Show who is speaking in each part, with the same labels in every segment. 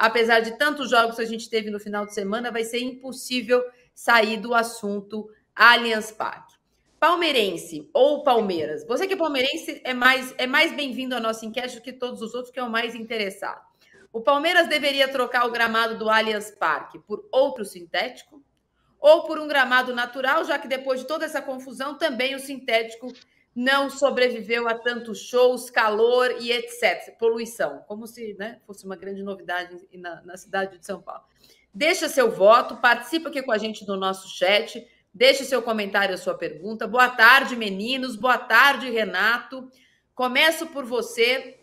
Speaker 1: apesar de tantos jogos que a gente teve no final de semana, vai ser impossível sair do assunto Allianz Parque. Palmeirense ou Palmeiras? Você que é palmeirense é mais, é mais bem-vindo à nossa enquete do que todos os outros, que é o mais interessado. O Palmeiras deveria trocar o gramado do Allianz Parque por outro sintético? Ou por um gramado natural, já que depois de toda essa confusão, também o sintético não sobreviveu a tantos shows, calor e etc. Poluição, como se né, fosse uma grande novidade na, na cidade de São Paulo. Deixa seu voto, participa aqui com a gente no nosso chat, deixa seu comentário, a sua pergunta. Boa tarde, meninos. Boa tarde, Renato. Começo por você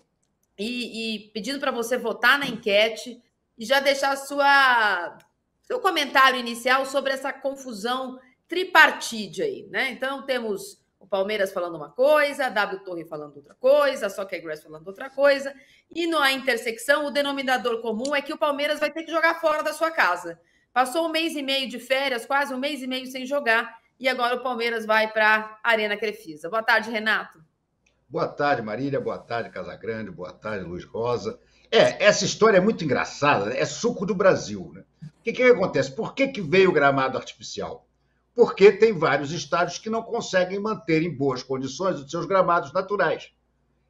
Speaker 1: e, e pedindo para você votar na enquete e já deixar sua, seu comentário inicial sobre essa confusão tripartite aí, né? Então temos o Palmeiras falando uma coisa, a W Torre falando outra coisa, só que a Grass falando outra coisa. E na intersecção, o denominador comum é que o Palmeiras vai ter que jogar fora da sua casa. Passou um mês e meio de férias, quase um mês e meio sem jogar, e agora o Palmeiras vai para a Arena Crefisa. Boa tarde, Renato.
Speaker 2: Boa tarde, Marília. Boa tarde, Casagrande. Boa tarde, Luiz Rosa. É, essa história é muito engraçada, né? é suco do Brasil. Né? O que, que acontece? Por que, que veio o gramado artificial? porque tem vários estados que não conseguem manter em boas condições os seus gramados naturais.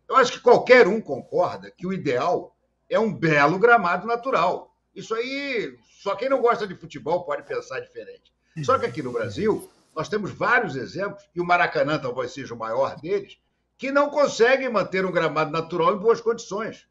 Speaker 2: Eu acho que qualquer um concorda que o ideal é um belo gramado natural. Isso aí, só quem não gosta de futebol pode pensar diferente. Só que aqui no Brasil, nós temos vários exemplos, e o Maracanã talvez seja o maior deles, que não conseguem manter um gramado natural em boas condições.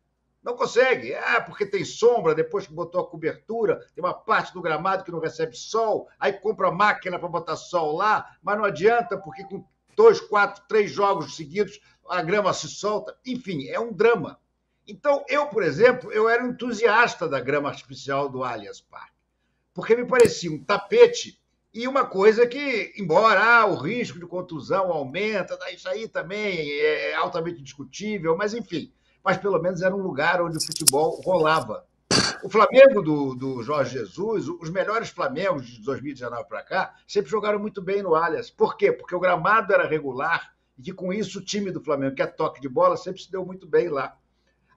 Speaker 2: Não consegue. é porque tem sombra, depois que botou a cobertura, tem uma parte do gramado que não recebe sol, aí compra máquina para botar sol lá, mas não adianta, porque com dois, quatro, três jogos seguidos a grama se solta. Enfim, é um drama. Então, eu, por exemplo, eu era um entusiasta da grama artificial do Allianz Parque, porque me parecia um tapete e uma coisa que, embora ah, o risco de contusão aumenta, isso aí também é altamente discutível, mas enfim, mas pelo menos era um lugar onde o futebol rolava. O Flamengo do, do Jorge Jesus, os melhores Flamengos de 2019 para cá, sempre jogaram muito bem no Allianz. Por quê? Porque o gramado era regular e que com isso o time do Flamengo, que é toque de bola, sempre se deu muito bem lá.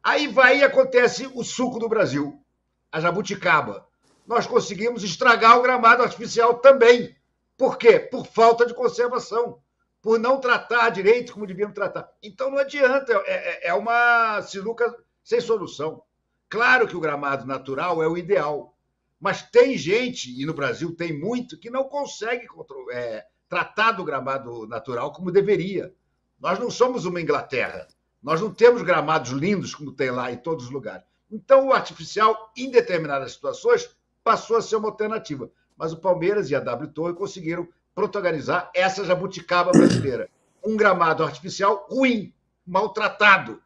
Speaker 2: Aí vai e acontece o suco do Brasil, a jabuticaba. Nós conseguimos estragar o gramado artificial também. Por quê? Por falta de conservação por não tratar direito como devíamos tratar. Então não adianta, é, é, é uma sinuca sem solução. Claro que o gramado natural é o ideal, mas tem gente, e no Brasil tem muito, que não consegue é, tratar do gramado natural como deveria. Nós não somos uma Inglaterra, nós não temos gramados lindos como tem lá em todos os lugares. Então o artificial, em determinadas situações, passou a ser uma alternativa. Mas o Palmeiras e a W Torre conseguiram protagonizar essa jabuticaba brasileira. Um gramado artificial ruim, maltratado,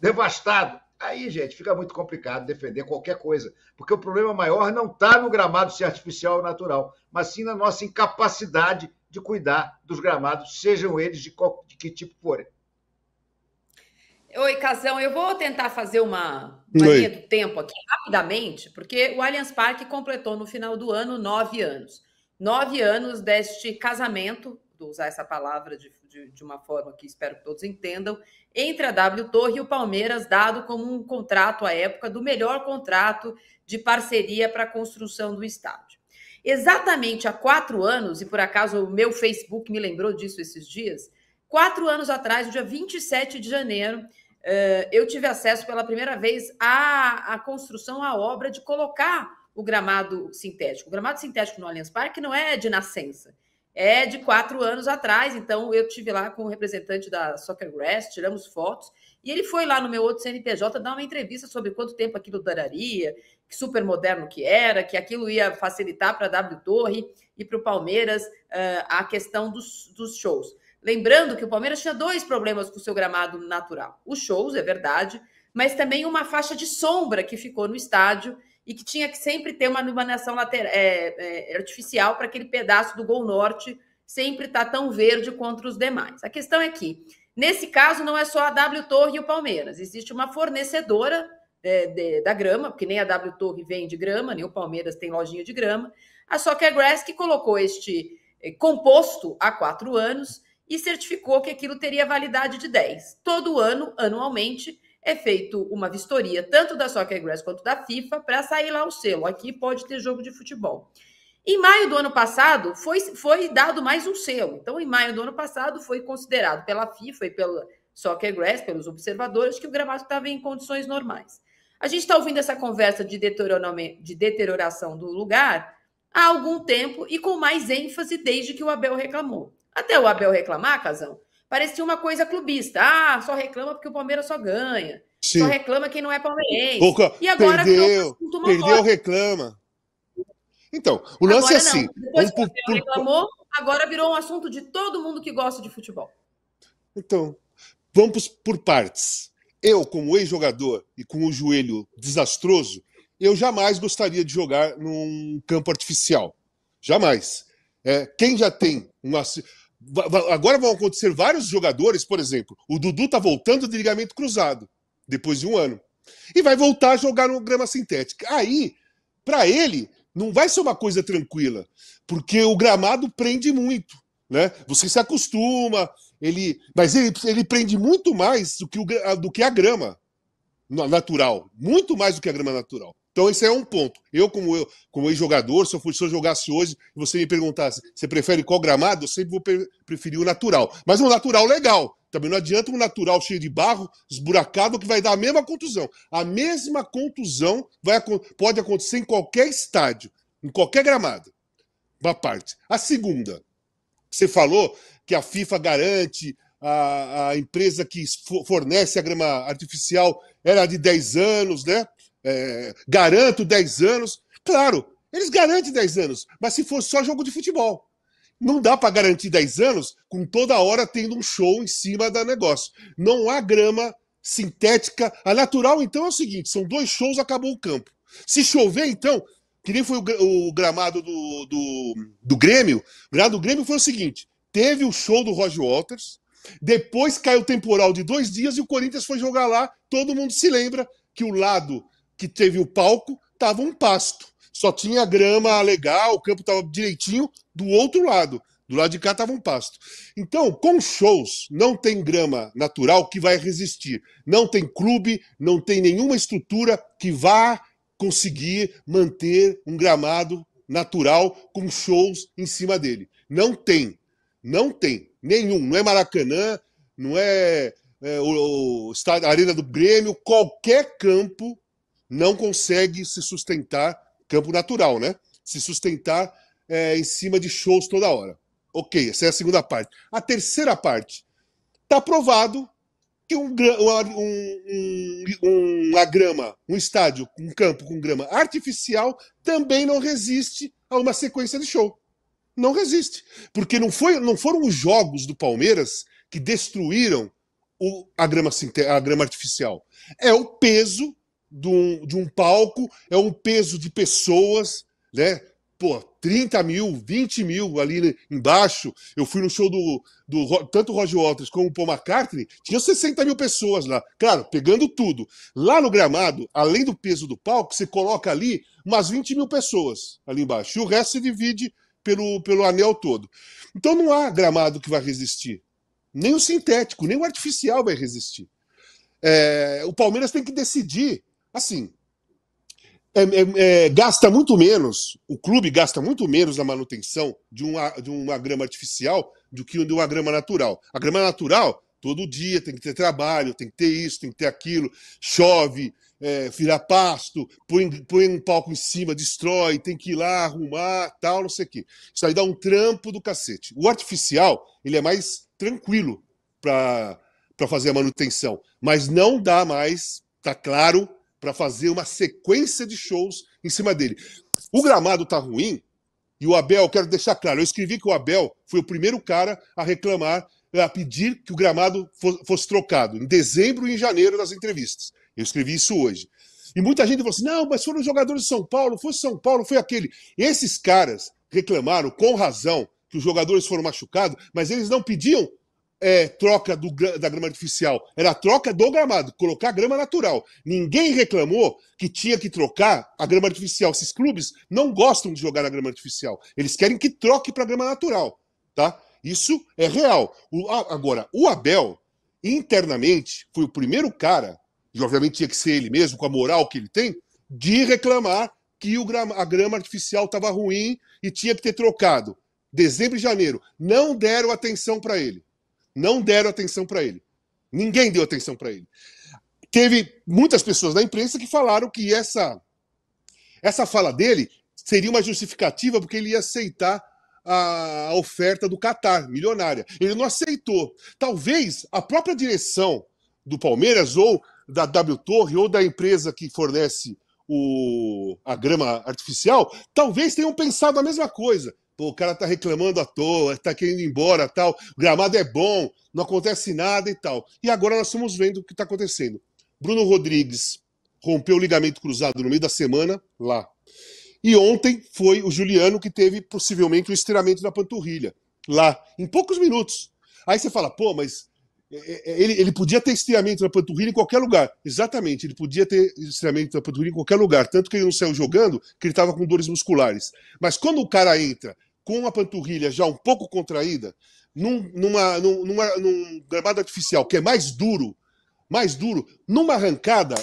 Speaker 2: devastado. Aí, gente, fica muito complicado defender qualquer coisa, porque o problema maior não está no gramado ser artificial ou natural, mas sim na nossa incapacidade de cuidar dos gramados, sejam eles de, qual, de que tipo forem.
Speaker 1: Oi, Casão, eu vou tentar fazer uma, uma linha do tempo aqui rapidamente, porque o Allianz Parque completou no final do ano nove anos nove anos deste casamento, vou usar essa palavra de, de, de, uma forma que espero que todos entendam, entre a W Torre e o Palmeiras, dado como um contrato à época do melhor contrato de parceria para a construção do estádio. Exatamente há quatro anos, e por acaso o meu Facebook me lembrou disso esses dias, quatro anos atrás, no dia 27 de janeiro, eh, eu tive acesso pela primeira vez à, à construção, à obra de colocar o gramado sintético. O gramado sintético no Allianz Parque não é de nascença, é de quatro anos atrás. Então, eu tive lá com o representante da Soccer Grass, tiramos fotos, e ele foi lá no meu outro CNPJ dar uma entrevista sobre quanto tempo aquilo duraria, que super moderno que era, que aquilo ia facilitar para a W Torre e para o Palmeiras uh, a questão dos, dos shows. Lembrando que o Palmeiras tinha dois problemas com o seu gramado natural: os shows, é verdade, mas também uma faixa de sombra que ficou no estádio e que tinha que sempre ter uma iluminação lateral, é, é, artificial para aquele pedaço do Gol Norte sempre estar tá tão verde contra os demais. A questão é que, nesse caso, não é só a W Torre e o Palmeiras. Existe uma fornecedora é, de, da grama, porque nem a W Torre vende grama, nem o Palmeiras tem lojinha de grama. A Grass que colocou este é, composto há quatro anos e certificou que aquilo teria validade de 10. Todo ano, anualmente, é feito uma vistoria tanto da Soccer Grass quanto da FIFA para sair lá o selo. Aqui pode ter jogo de futebol. Em maio do ano passado, foi, foi dado mais um selo. Então, em maio do ano passado, foi considerado pela FIFA e pela Soccer Grass, pelos observadores, que o gramado estava em condições normais. A gente está ouvindo essa conversa de, de deterioração do lugar há algum tempo e com mais ênfase desde que o Abel reclamou. Até o Abel reclamar, Casão, parecia uma coisa clubista. Ah, só reclama porque o Palmeiras só ganha. Sim. Só reclama quem não é palmeirense. Pouca... E agora perdeu, um perdeu
Speaker 3: reclama. Então, o lance agora, é assim. Depois um, que o
Speaker 1: por, reclamou, agora virou um assunto de todo mundo que gosta de futebol.
Speaker 3: Então, vamos por partes. Eu, como ex-jogador e com o joelho desastroso, eu jamais gostaria de jogar num campo artificial. Jamais. É, quem já tem um agora vão acontecer vários jogadores, por exemplo, o Dudu tá voltando de ligamento cruzado depois de um ano e vai voltar a jogar no grama sintética. Aí, para ele, não vai ser uma coisa tranquila, porque o gramado prende muito, né? Você se acostuma, ele, mas ele, ele prende muito mais do que, o, do que a grama natural, muito mais do que a grama natural. Então, esse é um ponto. Eu, como eu, como ex-jogador, se eu, fosse, se eu jogasse hoje e você me perguntasse, você prefere qual gramado? Eu sempre vou preferir o natural. Mas um natural legal. Também não adianta um natural cheio de barro, esburacado, que vai dar a mesma contusão. A mesma contusão vai, pode acontecer em qualquer estádio, em qualquer gramado. Uma parte. A segunda, você falou que a FIFA garante a, a empresa que fornece a grama artificial era de 10 anos, né? é, garanto 10 anos. Claro, eles garantem 10 anos, mas se for só jogo de futebol. Não dá para garantir 10 anos com toda hora tendo um show em cima da negócio. Não há grama sintética. A natural, então, é o seguinte: são dois shows, acabou o campo. Se chover, então, que nem foi o, gramado do, do, do Grêmio, o gramado do Grêmio foi o seguinte: teve o show do Roger Walters, depois caiu o temporal de dois dias e o Corinthians foi jogar lá. Todo mundo se lembra que o lado que teve o palco, tava um pasto. Só tinha grama legal, o campo tava direitinho do outro lado. Do lado de cá tava um pasto. Então, com shows, não tem grama natural que vai resistir. Não tem clube, não tem nenhuma estrutura que vá conseguir manter um gramado natural com shows em cima dele. Não tem. Não tem. Nenhum. Não é Maracanã, não é, é o, o, a Arena do Grêmio. Qualquer campo não consegue se sustentar campo natural, né? Se sustentar é, em cima de shows toda hora. Ok, essa é a segunda parte. A terceira parte. Está provado que um, um, um, uma grama, um estádio, um campo com grama artificial também não resiste a uma sequência de show. Não resiste. Porque não, foi, não foram os jogos do Palmeiras que destruíram o, a, grama, a grama artificial. É o peso de um, de um palco é um peso de pessoas, né? Pô, 30 mil, 20 mil ali embaixo. Eu fui no show do, do tanto Roger Walters como o Paul McCartney, tinha 60 mil pessoas lá. Claro, pegando tudo. Lá no gramado, além do peso do palco, você coloca ali umas 20 mil pessoas ali embaixo. E o resto se divide pelo, pelo anel todo. Então não há gramado que vai resistir. Nem o sintético, nem o artificial vai resistir. É, o Palmeiras tem que decidir assim, é, é, é, gasta muito menos, o clube gasta muito menos na manutenção de uma, de uma grama artificial do que de uma grama natural. A grama natural, todo dia tem que ter trabalho, tem que ter isso, tem que ter aquilo, chove, é, vira pasto, põe, põe um palco em cima, destrói, tem que ir lá arrumar, tal, não sei o quê. Isso aí dá um trampo do cacete. O artificial, ele é mais tranquilo para fazer a manutenção, mas não dá mais, tá claro, para fazer uma sequência de shows em cima dele. O gramado tá ruim e o Abel, quero deixar claro, eu escrevi que o Abel foi o primeiro cara a reclamar, a pedir que o gramado fosse trocado em dezembro e em janeiro das entrevistas. Eu escrevi isso hoje. E muita gente falou assim: não, mas foram os jogadores de São Paulo, foi São Paulo, foi aquele. Esses caras reclamaram com razão que os jogadores foram machucados, mas eles não pediam é, troca do, da grama artificial, era a troca do gramado, colocar grama natural. Ninguém reclamou que tinha que trocar a grama artificial. Esses clubes não gostam de jogar na grama artificial. Eles querem que troque para grama natural, tá? Isso é real. O, agora, o Abel, internamente, foi o primeiro cara, e obviamente tinha que ser ele mesmo, com a moral que ele tem, de reclamar que grama, a grama artificial estava ruim e tinha que ter trocado. Dezembro e janeiro. Não deram atenção para ele não deram atenção para ele. Ninguém deu atenção para ele. Teve muitas pessoas da imprensa que falaram que essa, essa fala dele seria uma justificativa porque ele ia aceitar a oferta do Catar, milionária. Ele não aceitou. Talvez a própria direção do Palmeiras ou da W Torre ou da empresa que fornece o, a grama artificial, talvez tenham pensado a mesma coisa. Pô, o cara tá reclamando à toa, tá querendo ir embora, tal. O gramado é bom, não acontece nada e tal. E agora nós estamos vendo o que está acontecendo. Bruno Rodrigues rompeu o ligamento cruzado no meio da semana, lá. E ontem foi o Juliano que teve possivelmente o estiramento da panturrilha, lá, em poucos minutos. Aí você fala, pô, mas é, é, é, ele, ele, podia ter estiramento na panturrilha em qualquer lugar. Exatamente, ele podia ter estiramento na panturrilha em qualquer lugar. Tanto que ele não saiu jogando, que ele estava com dores musculares. Mas quando o cara entra com a panturrilha já um pouco contraída, num, numa, numa, num gramado artificial que é mais duro, mais duro, numa arrancada,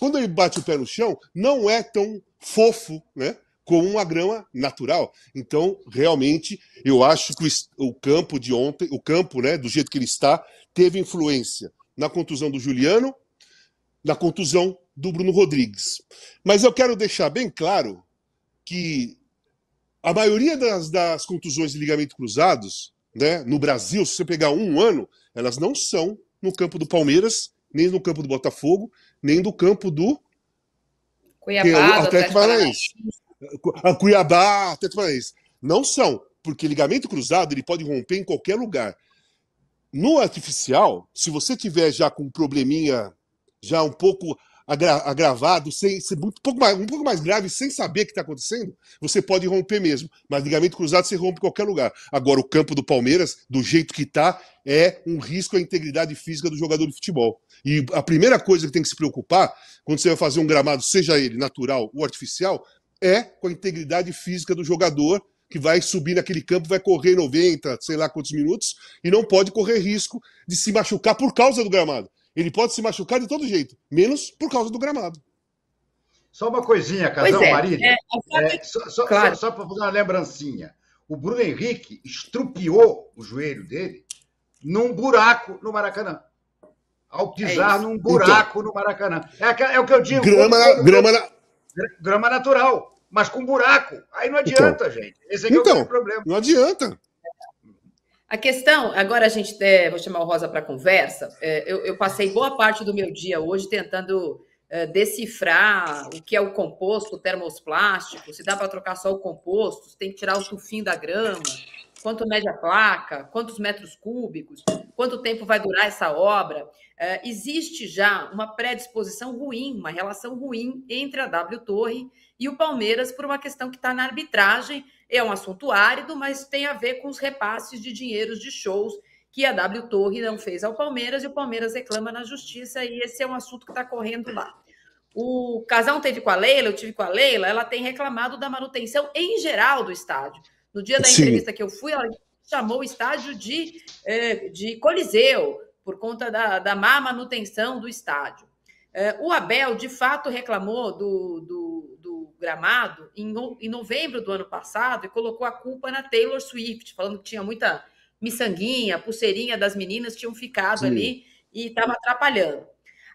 Speaker 3: quando ele bate o pé no chão, não é tão fofo, né? Como uma grama natural. Então, realmente, eu acho que o campo de ontem, o campo, né, do jeito que ele está, teve influência na contusão do Juliano, na contusão do Bruno Rodrigues. Mas eu quero deixar bem claro que a maioria das, das contusões de ligamento cruzados, né, no Brasil, se você pegar um ano, elas não são no campo do Palmeiras, nem no campo do Botafogo, nem do campo do
Speaker 1: Cuiabá, do Atlético Paranaense.
Speaker 3: Paranaense. Cuiabá, Atlético Paranaense. Não são, porque ligamento cruzado ele pode romper em qualquer lugar. No artificial, se você tiver já com um probleminha já um pouco agra agravado, sem, sem, um, pouco mais, um pouco mais grave, sem saber o que está acontecendo, você pode romper mesmo. Mas ligamento cruzado se rompe em qualquer lugar. Agora, o campo do Palmeiras, do jeito que está, é um risco à integridade física do jogador de futebol. E a primeira coisa que tem que se preocupar quando você vai fazer um gramado, seja ele natural ou artificial, é com a integridade física do jogador que vai subir naquele campo, vai correr 90, sei lá quantos minutos, e não pode correr risco de se machucar por causa do gramado. Ele pode se machucar de todo jeito, menos por causa do gramado. Só uma coisinha, Casal é, Marília. É,
Speaker 2: é, só, é, só, claro. só,
Speaker 3: só para fazer uma lembrancinha. O Bruno Henrique
Speaker 2: estrupiou o joelho dele num buraco no Maracanã. Ao pisar é num buraco então, no Maracanã. É, é o que eu digo. Grama, como, grama, grama
Speaker 1: natural, mas com buraco. Aí não
Speaker 2: então, adianta, então, gente. Esse aqui então, é o então, problema. Não adianta.
Speaker 1: A questão, agora a gente, é, vou chamar o Rosa para conversa. É, eu, eu, passei boa parte do meu dia hoje tentando é, decifrar o que é o composto termoplástico, se dá para trocar só o composto, se tem que tirar o tufinho da grama, quanto mede a placa, quantos metros cúbicos, quanto tempo vai durar essa obra. É, existe já uma predisposição ruim, uma relação ruim entre a W Torre e o Palmeiras por uma questão que está na arbitragem é um assunto árido, mas tem a ver com os repasses de dinheiros de shows que a W Torre não fez ao Palmeiras e o Palmeiras reclama na justiça e esse é um assunto que está correndo lá. O Casal teve com a Leila, eu tive com a Leila, ela tem reclamado da manutenção em geral do estádio. No dia da Sim. entrevista que eu fui, ela chamou o estádio de, eh, de Coliseu, por conta da, da má manutenção do estádio. É, o Abel, de fato, reclamou do, do, do gramado em, em novembro do ano passado e colocou a culpa na Taylor Swift, falando que tinha muita miçanguinha, pulseirinha das meninas tinham ficado Sim. ali e estava atrapalhando.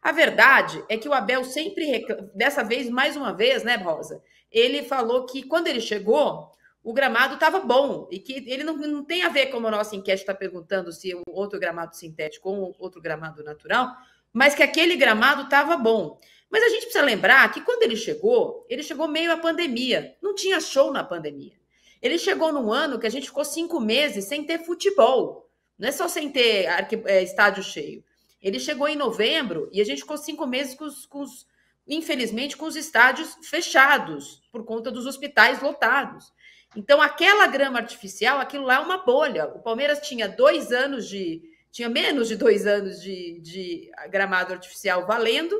Speaker 1: A verdade é que o Abel sempre, reclamou, dessa vez, mais uma vez, né, Rosa? Ele falou que quando ele chegou, o gramado estava bom e que ele não, não, tem a ver, como a nossa enquete está perguntando, se o outro gramado sintético ou o outro gramado natural mas que aquele gramado estava bom. Mas a gente precisa lembrar que quando ele chegou, ele chegou meio à pandemia, não tinha show na pandemia. Ele chegou num ano que a gente ficou cinco meses sem ter futebol, não é só sem ter é, estádio cheio. Ele chegou em novembro e a gente ficou cinco meses com os, com os infelizmente, com os estádios fechados por conta dos hospitais lotados. Então, aquela grama artificial, aquilo lá é uma bolha. O Palmeiras tinha dois anos de, tinha menos de dois anos de, de gramado artificial valendo,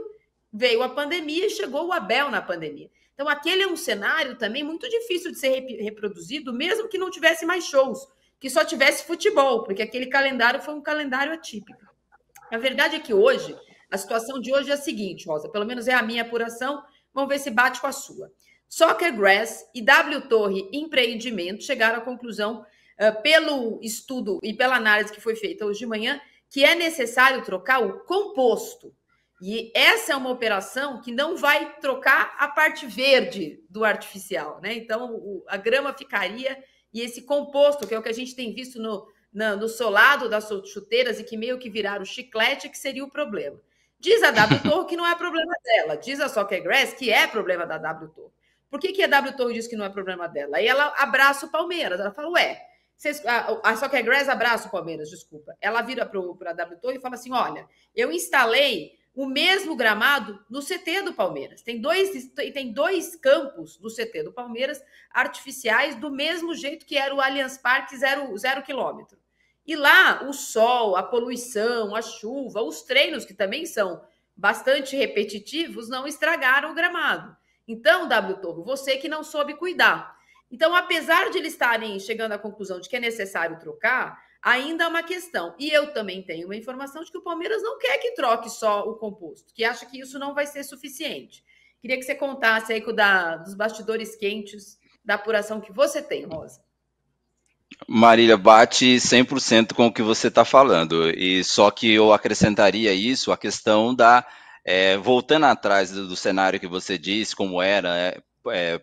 Speaker 1: veio a pandemia e chegou o Abel na pandemia. Então, aquele é um cenário também muito difícil de ser reproduzido, mesmo que não tivesse mais shows, que só tivesse futebol, porque aquele calendário foi um calendário atípico. A verdade é que hoje, a situação de hoje é a seguinte, Rosa, pelo menos é a minha apuração, vamos ver se bate com a sua. Soccer Grass e W Torre Empreendimento chegaram à conclusão ah, pelo estudo e pela análise que foi feita hoje de manhã, que é necessário trocar o composto. E essa é uma operação que não vai trocar a parte verde do artificial, né? Então o, a grama ficaria e esse composto, que é o que a gente tem visto no, na, no solado das chuteiras e que meio que viraram chiclete, que seria o problema. Diz a W Torre que não é problema dela, diz a Soccer Grass que é problema da W Torre. Por que, que a W Torre diz que não é problema dela? Aí ela abraça o Palmeiras, ela fala, ué, vocês, a, ah, a, ah, só que a Grass abraça o Palmeiras, desculpa. Ela vira para a W e fala assim: olha, eu instalei o mesmo gramado no CT do Palmeiras. Tem dois, tem dois campos do CT do Palmeiras artificiais, do mesmo jeito que era o Allianz Parque zero, zero quilômetro. E lá o sol, a poluição, a chuva, os treinos, que também são bastante repetitivos, não estragaram o gramado. Então, W Torro, você que não soube cuidar. Então, apesar de eles estarem chegando à conclusão de que é necessário trocar, ainda é uma questão. E eu também tenho uma informação de que o Palmeiras não quer que troque só o composto, que acha que isso não vai ser suficiente. Queria que você contasse aí da, dos bastidores quentes da apuração que você tem, Rosa.
Speaker 4: Marília, bate 100% com o que você está falando. E só que eu acrescentaria isso, a questão da. É, voltando atrás do, do, cenário que você disse como era, é, é,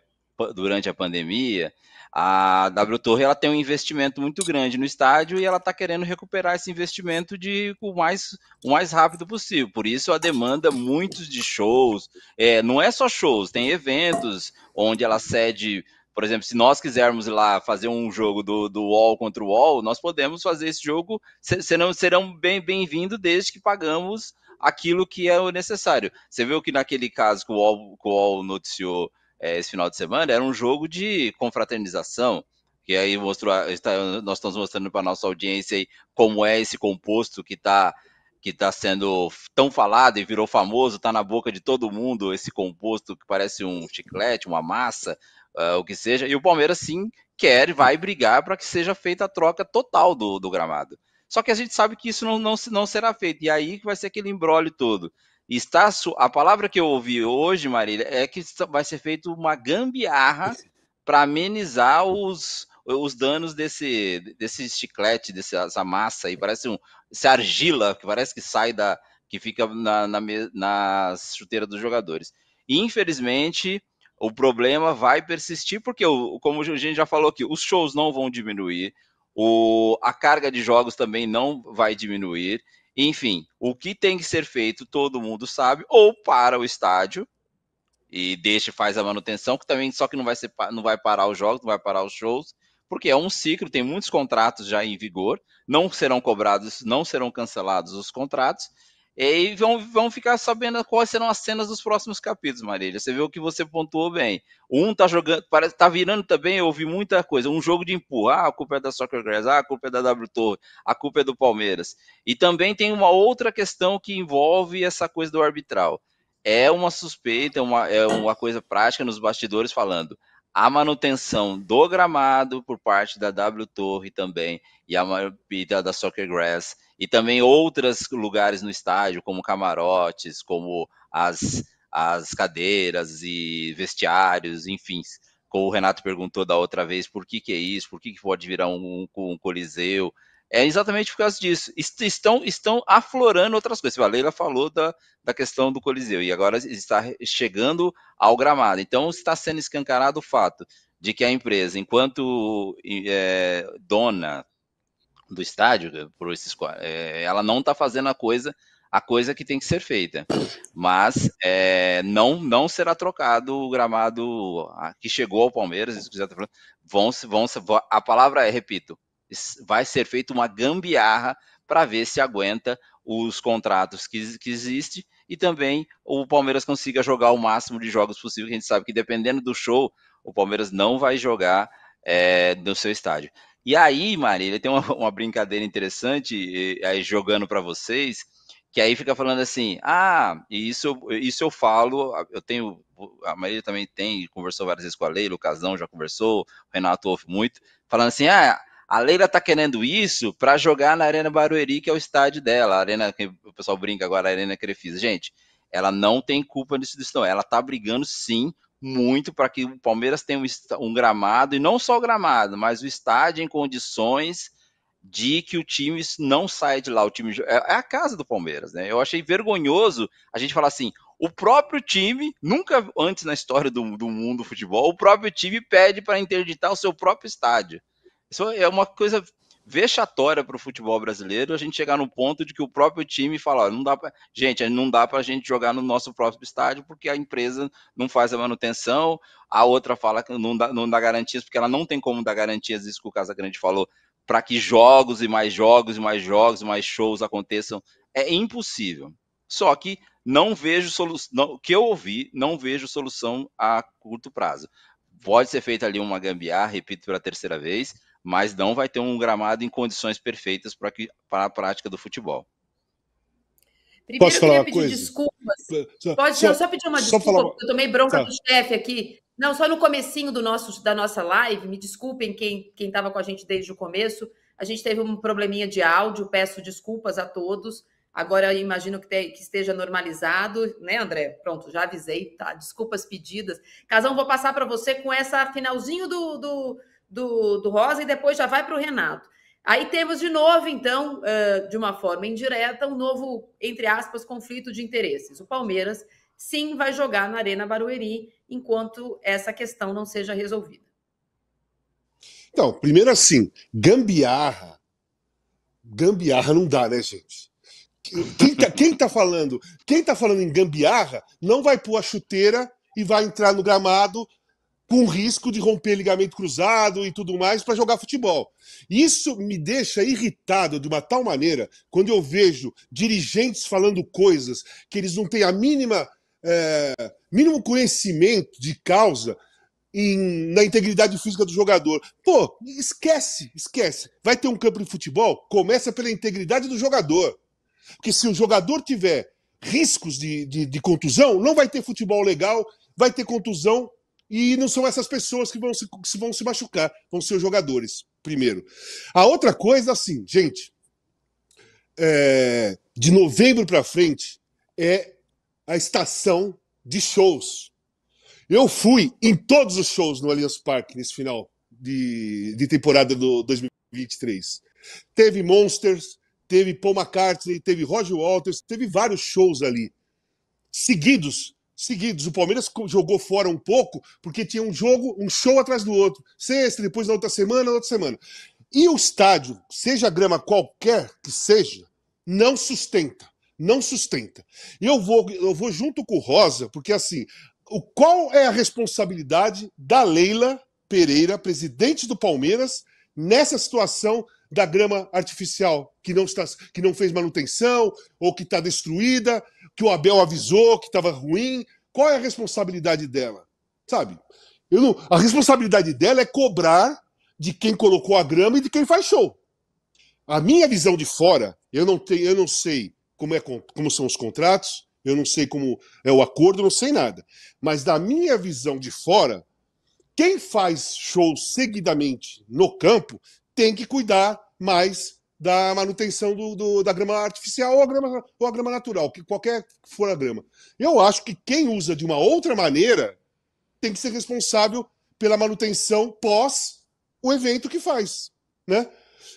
Speaker 4: durante a pandemia, a W Torre ela tem um investimento muito grande no estádio e ela está querendo recuperar esse investimento de o mais, o mais rápido possível. Por isso a demanda muitos de shows. É, não é só shows, tem eventos onde ela cede. Por exemplo, se nós quisermos ir lá fazer um jogo do, do UOL contra o UOL, nós podemos fazer esse jogo, serão, serão bem-vindo bem desde que pagamos aquilo que é o necessário. Você viu que naquele caso que o UOL, que o UOL noticiou é, esse final de semana era um jogo de confraternização. Que aí mostrou, está, nós estamos mostrando para nossa audiência aí como é esse composto que está que está sendo tão falado e virou famoso, está na boca de todo mundo esse composto que parece um chiclete, uma massa, uh, o que seja. E o Palmeiras sim quer e vai brigar para que seja feita a troca total do, do gramado. Só que a gente sabe que isso não, não, não será feito. E aí que vai ser aquele embrólio todo. Está a palavra que eu ouvi hoje, Marília, é que vai ser feita uma gambiarra para amenizar os, os danos desse, desse chiclete, dessa massa aí. Parece um. Essa argila que parece que sai da. que fica na, na, na chuteira dos jogadores. E, infelizmente, o problema vai persistir, porque, como a gente já falou aqui, os shows não vão diminuir, o, a carga de jogos também não vai diminuir. Enfim, o que tem que ser feito, todo mundo sabe, ou para o estádio e deixa faz a manutenção, que também só que não vai ser não vai parar os jogos, não vai parar os shows, porque é um ciclo, tem muitos contratos já em vigor, não serão cobrados, não serão cancelados os contratos, e aí vão, vão ficar sabendo quais serão as cenas dos próximos capítulos, Marília. Você viu que você pontuou bem. Um tá jogando, parece, tá virando também, eu ouvi muita coisa. Um jogo de empurrar, ah, a culpa é da Soccer Grass, ah, a culpa é da W Torre, a culpa é do Palmeiras. E também tem uma outra questão que envolve essa coisa do arbitral. É uma suspeita, é uma, é uma coisa prática nos bastidores falando a manutenção do gramado por parte da W Torre também e a e da, da Soccer Grass e também outros lugares no estádio como camarotes, como as as cadeiras e vestiários, enfim. Como o Renato perguntou da outra vez, por que que é isso? Por que, que pode virar um, um coliseu? É exatamente por causa disso. Estão, estão aflorando outras coisas. Tipo, a Leila falou da, da questão do Coliseu e agora está chegando ao gramado. Então está sendo escancarado o fato de que a empresa, enquanto é, dona do estádio, eh, por esses, é, ela não está fazendo a coisa a coisa que tem que ser feita. Mas é, não não será trocado o gramado que chegou ao Palmeiras, isso que já tá falando. Vão, vão, a palavra é, repito, vai ser feita uma gambiarra para ver se aguenta os contratos que, que existem e também o Palmeiras consiga jogar o máximo de jogos possível, que a gente sabe que dependendo do show, o Palmeiras não vai jogar é, no seu estádio. E aí, Marília, tem uma, uma brincadeira interessante aí jogando para vocês, que aí fica falando assim, ah, isso, isso eu falo, eu tenho, a Marília também tem, conversou várias vezes com a Leila, o Casão já conversou, o Renato ouve muito, falando assim, ah, a Leila tá querendo isso para jogar na Arena Barueri, que é o estádio dela, a arena que o pessoal brinca agora, a Arena Crefisa. Gente, ela não tem culpa nisso, não. Ela tá brigando sim muito para que o Palmeiras tenha um, um, gramado, e não só o gramado, mas o estádio em condições de que o time não saia de lá. O time é, é a casa do Palmeiras, né? Eu achei vergonhoso a gente falar assim: o próprio time, nunca antes na história do, do mundo do futebol, o próprio time pede para interditar o seu próprio estádio. Isso é uma coisa vexatória para o futebol brasileiro a gente chegar no ponto de que o próprio time fala, não dá gente, não dá para a gente jogar no nosso próprio estádio porque a empresa não faz a manutenção, a outra fala que não dá, não dá garantias porque ela não tem como dar garantias, isso que o Grande falou, para que jogos e mais jogos e mais jogos e mais shows aconteçam, é impossível. Só que não vejo solução, que eu ouvi, não vejo solução a curto prazo pode ser feita ali uma gambiarra, repito pela terceira vez, mas não vai ter um gramado em condições perfeitas para, que, para a prática do futebol.
Speaker 1: Primeiro, Posso falar eu queria pedir desculpas. Pode, só, só pedir uma desculpa, falar... eu tomei bronca tá. do chefe aqui. Não, só no comecinho do nosso, da nossa live, me desculpem quem estava com a gente desde o começo. A gente teve um probleminha de áudio, peço desculpas a todos. Agora imagino que, te, que, esteja normalizado, né, André? Pronto, já avisei, tá? Desculpas pedidas. Casão, vou passar para você com essa finalzinho do, do, do, do Rosa e depois já vai para o Renato. Aí temos de novo, então, uh, de uma forma indireta, um novo, entre aspas, conflito de interesses. O Palmeiras sim vai jogar na Arena Barueri enquanto essa questão não seja resolvida.
Speaker 3: Então, primeiro assim, gambiarra. Gambiarra não dá, né, gente? Quem tá, quem tá falando? Quem tá falando em gambiarra não vai pôr a chuteira e vai entrar no gramado com risco de romper ligamento cruzado e tudo mais para jogar futebol. Isso me deixa irritado de uma tal maneira quando eu vejo dirigentes falando coisas que eles não têm a mínima é, mínimo conhecimento de causa em, na integridade física do jogador. Pô, esquece, esquece. Vai ter um campo de futebol? Começa pela integridade do jogador. Porque se o jogador tiver riscos de, de, de contusão, não vai ter futebol legal, vai ter contusão e não são essas pessoas que vão se, que vão se machucar, vão ser os jogadores, primeiro. A outra coisa, assim, gente, é, de novembro para frente é a estação de shows. Eu fui em todos os shows no Allianz Parque nesse final de, de temporada do 2023. Teve Monsters, teve Paul McCartney, teve Roger Walters, teve vários shows ali, seguidos, seguidos. O Palmeiras jogou fora um pouco, porque tinha um jogo, um show atrás do outro, sexta, depois na outra semana, na outra semana. E o estádio, seja grama qualquer que seja, não sustenta, não sustenta. E eu vou, eu vou junto com o Rosa, porque assim, o, qual é a responsabilidade da Leila Pereira, presidente do Palmeiras, nessa situação da grama artificial que não, está, que não fez manutenção ou que está destruída, que o Abel avisou que estava ruim. Qual é a responsabilidade dela? Sabe? Eu não, a responsabilidade dela é cobrar de quem colocou a grama e de quem faz show. A minha visão de fora, eu não tenho, eu não sei como, é, como são os contratos, eu não sei como é o acordo, não sei nada. Mas da minha visão de fora, quem faz show seguidamente no campo tem que cuidar mais da manutenção do, do, da grama artificial ou a grama, ou a grama natural, que qualquer que for a grama. Eu acho que quem usa de uma outra maneira tem que ser responsável pela manutenção pós o evento que faz, né?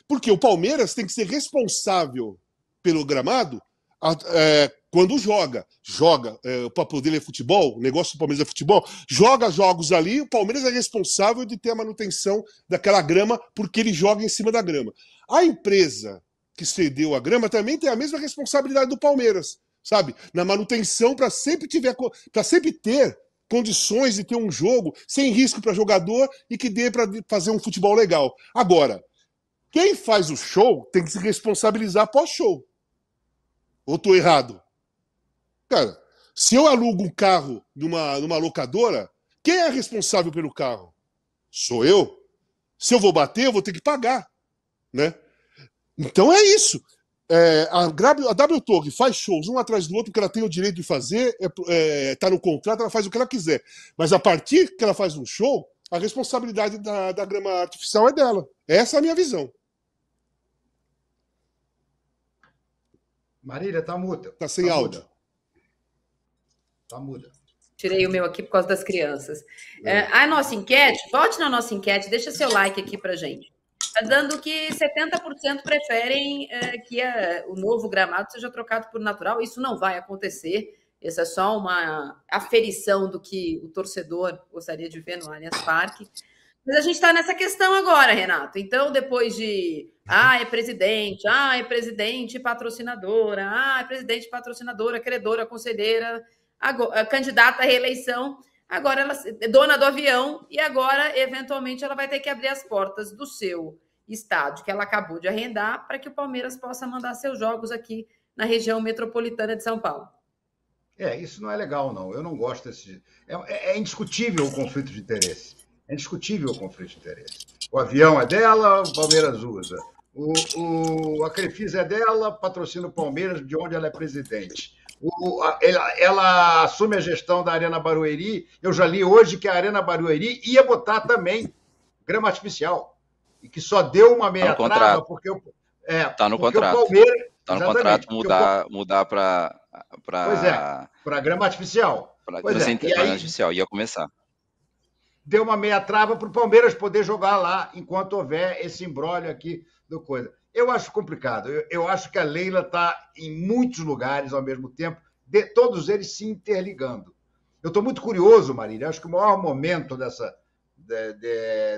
Speaker 3: Porque o Palmeiras tem que ser responsável pelo gramado é, quando joga, joga, é, o papo dele é futebol, o negócio do Palmeiras é futebol, joga jogos ali, o Palmeiras é responsável de ter a manutenção daquela grama porque ele joga em cima da grama. A empresa que cedeu a grama também tem a mesma responsabilidade do Palmeiras, sabe? Na manutenção para sempre tiver para sempre ter condições de ter um jogo sem risco para jogador e que dê para fazer um futebol legal. Agora, quem faz o show tem que se responsabilizar pós show. Ou tô errado? Cara, se eu alugo um carro numa, numa locadora, quem é responsável pelo carro? Sou eu. Se eu vou bater, eu vou ter que pagar. Né? Então é isso. É, a, a W Torre faz shows um atrás do outro, que ela tem o direito de fazer, está é, é tá no contrato, ela faz o que ela quiser. Mas a partir que ela faz um show, a responsabilidade da, da grama artificial é dela. Essa é a minha visão.
Speaker 2: Marília, tá muda. Tá sem tá áudio. Muda.
Speaker 1: Tá Tirei o meu aqui por causa das crianças. É. a nossa enquete, volte na nossa enquete, deixa seu like aqui pra gente. Está dando que 70% preferem é, que a, o novo gramado seja trocado por natural. Isso não vai acontecer. Essa é só uma aferição do que o torcedor gostaria de ver no Allianz Parque. Mas a gente está nessa questão agora, Renato. Então, depois de ah, é presidente, ah, é presidente patrocinadora, ah, é presidente patrocinadora, credora, conselheira, agora, eh, candidata à reeleição, agora ela é dona do avião e agora, eventualmente, ela vai ter que abrir as portas do seu estádio que ela acabou de arrendar para que o Palmeiras possa mandar seus jogos aqui na região metropolitana de São Paulo.
Speaker 2: É, isso não é legal, não. Eu não gosto desse. É, é, é indiscutível o conflito de interesse. É indiscutível o conflito de interesse. O avião é dela, o Palmeiras usa. O, o, a Crefisa é dela, patrocina o Palmeiras, de onde ela é presidente. O, ela, ela, assume a gestão da Arena Barueri. Eu já li hoje que a Arena Barueri ia botar também grama artificial. E que só deu uma tá meia tá trava, porque o. É,
Speaker 4: tá no contrato. O Palmeiras, está no contrato mudar, o, mudar para. Pra... Pois é,
Speaker 2: para grama artificial. Para é. E aí,
Speaker 4: artificial, ia começar.
Speaker 2: Deu uma meia trava para o Palmeiras poder jogar lá enquanto houver esse embrólio aqui do coisa. Eu acho complicado. Eu, eu acho que a Leila está em muitos lugares ao mesmo tempo, de, todos eles se interligando. Eu estou muito curioso, Marília. Eu acho que o maior momento dessa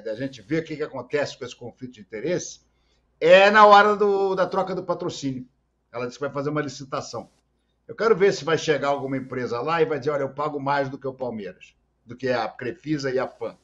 Speaker 2: da gente ver o que, que acontece com esse conflito de interesse é na hora do, da troca do patrocínio. Ela disse que vai fazer uma licitação. Eu quero ver se vai chegar alguma empresa lá e vai dizer: olha, eu pago mais do que o Palmeiras, do que a Crefisa e a Pan.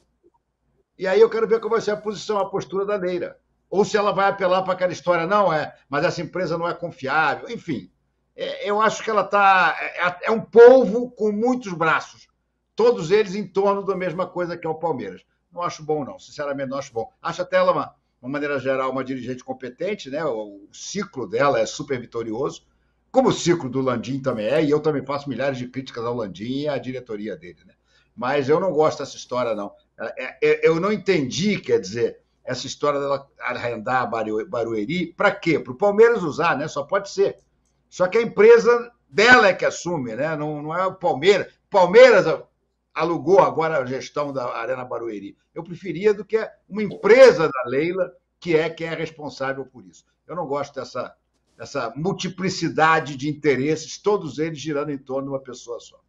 Speaker 2: E aí eu quero ver qual vai ser a posição, a postura da Leira ou se ela vai apelar para aquela história, não é, mas essa empresa não é confiável, enfim. É, eu acho que ela está. É, é, é um povo com muitos braços, todos eles em torno da mesma coisa que é o Palmeiras. Não acho bom, não, sinceramente, não acho bom. Acho até ela, uma, uma maneira geral, uma dirigente competente, né? O, o ciclo dela é super vitorioso, como o ciclo do Landim também é, e eu também faço milhares de críticas ao Landim e à diretoria dele, né? Mas eu não gosto dessa história, não. É, é, eu não entendi, quer dizer, essa história dela arrendar Barueri, para quê? Para o Palmeiras usar, né? Só pode ser. Só que a empresa dela é que assume, né? Não, não é o Palmeiras. Palmeiras alugou agora a gestão da Arena Barueri. Eu preferia do que uma empresa da Leila, que é quem é responsável por isso. Eu não gosto dessa, dessa multiplicidade de interesses, todos eles girando em torno de uma pessoa só.